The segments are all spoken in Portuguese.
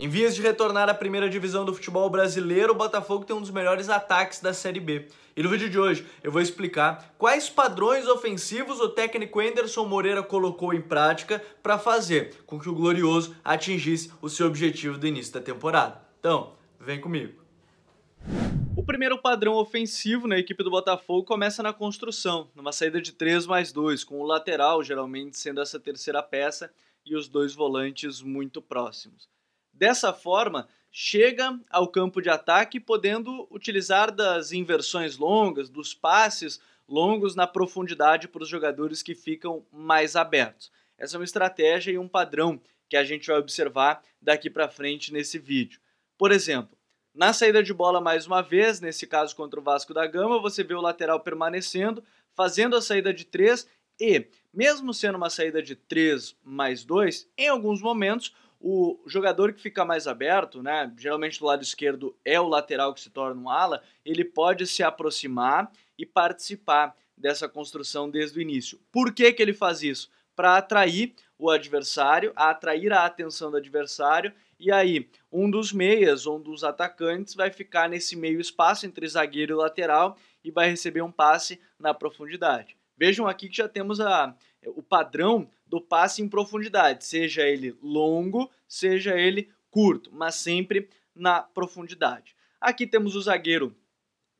Em vias de retornar à primeira divisão do futebol brasileiro, o Botafogo tem um dos melhores ataques da Série B. E no vídeo de hoje eu vou explicar quais padrões ofensivos o técnico Anderson Moreira colocou em prática para fazer com que o Glorioso atingisse o seu objetivo do início da temporada. Então, vem comigo. O primeiro padrão ofensivo na equipe do Botafogo começa na construção, numa saída de 3 mais 2, com o lateral geralmente sendo essa terceira peça e os dois volantes muito próximos. Dessa forma, chega ao campo de ataque podendo utilizar das inversões longas, dos passes longos na profundidade para os jogadores que ficam mais abertos. Essa é uma estratégia e um padrão que a gente vai observar daqui para frente nesse vídeo. Por exemplo, na saída de bola mais uma vez, nesse caso contra o Vasco da Gama, você vê o lateral permanecendo, fazendo a saída de 3 e, mesmo sendo uma saída de 3 mais 2, em alguns momentos o jogador que fica mais aberto, né, geralmente do lado esquerdo é o lateral que se torna um ala, ele pode se aproximar e participar dessa construção desde o início. Por que, que ele faz isso? Para atrair o adversário, a atrair a atenção do adversário, e aí um dos meias, um dos atacantes, vai ficar nesse meio espaço entre zagueiro e lateral e vai receber um passe na profundidade. Vejam aqui que já temos a, o padrão do passe em profundidade, seja ele longo, seja ele curto, mas sempre na profundidade. Aqui temos o zagueiro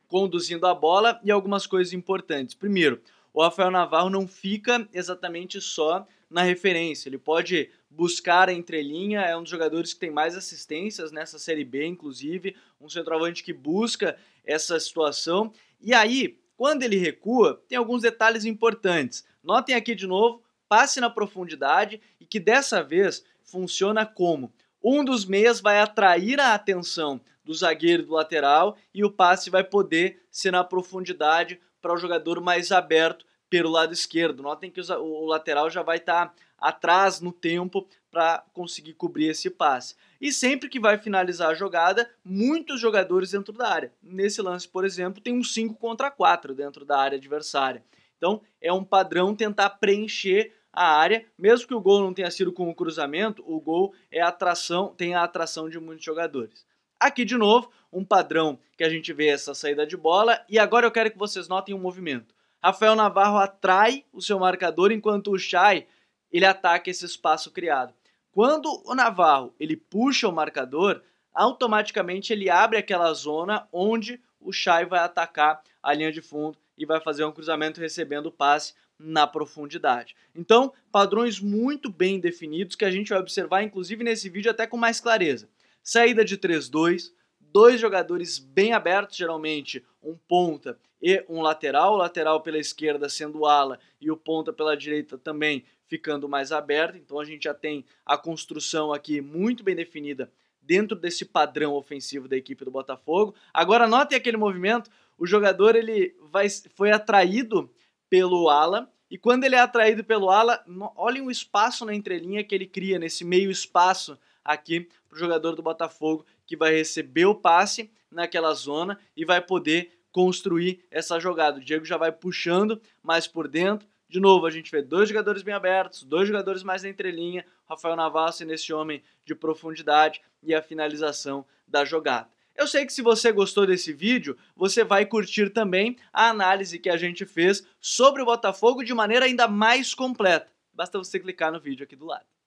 conduzindo a bola e algumas coisas importantes. Primeiro, o Rafael Navarro não fica exatamente só na referência, ele pode buscar a entrelinha, é um dos jogadores que tem mais assistências nessa Série B, inclusive, um centroavante que busca essa situação. E aí, quando ele recua, tem alguns detalhes importantes. Notem aqui de novo passe na profundidade e que dessa vez funciona como um dos meias vai atrair a atenção do zagueiro do lateral e o passe vai poder ser na profundidade para o jogador mais aberto pelo lado esquerdo. Notem que o lateral já vai estar tá atrás no tempo para conseguir cobrir esse passe. E sempre que vai finalizar a jogada, muitos jogadores dentro da área. Nesse lance, por exemplo, tem um 5 contra 4 dentro da área adversária. Então, é um padrão tentar preencher a área, mesmo que o gol não tenha sido com o cruzamento, o gol é a atração, tem a atração de muitos jogadores. Aqui de novo, um padrão que a gente vê essa saída de bola, e agora eu quero que vocês notem o um movimento. Rafael Navarro atrai o seu marcador enquanto o Chay ele ataca esse espaço criado. Quando o Navarro ele puxa o marcador, automaticamente ele abre aquela zona onde o Chay vai atacar a linha de fundo e vai fazer um cruzamento recebendo o passe na profundidade. Então, padrões muito bem definidos que a gente vai observar, inclusive nesse vídeo, até com mais clareza. Saída de 3-2, dois jogadores bem abertos, geralmente um ponta e um lateral, o lateral pela esquerda sendo ala e o ponta pela direita também ficando mais aberto. Então a gente já tem a construção aqui muito bem definida dentro desse padrão ofensivo da equipe do Botafogo. Agora notem aquele movimento, o jogador ele vai, foi atraído pelo ala. E quando ele é atraído pelo ala, olhem o espaço na entrelinha que ele cria, nesse meio espaço aqui para o jogador do Botafogo que vai receber o passe naquela zona e vai poder construir essa jogada. O Diego já vai puxando mais por dentro. De novo, a gente vê dois jogadores bem abertos, dois jogadores mais na entrelinha, Rafael e nesse homem de profundidade e a finalização da jogada. Eu sei que se você gostou desse vídeo, você vai curtir também a análise que a gente fez sobre o Botafogo de maneira ainda mais completa. Basta você clicar no vídeo aqui do lado.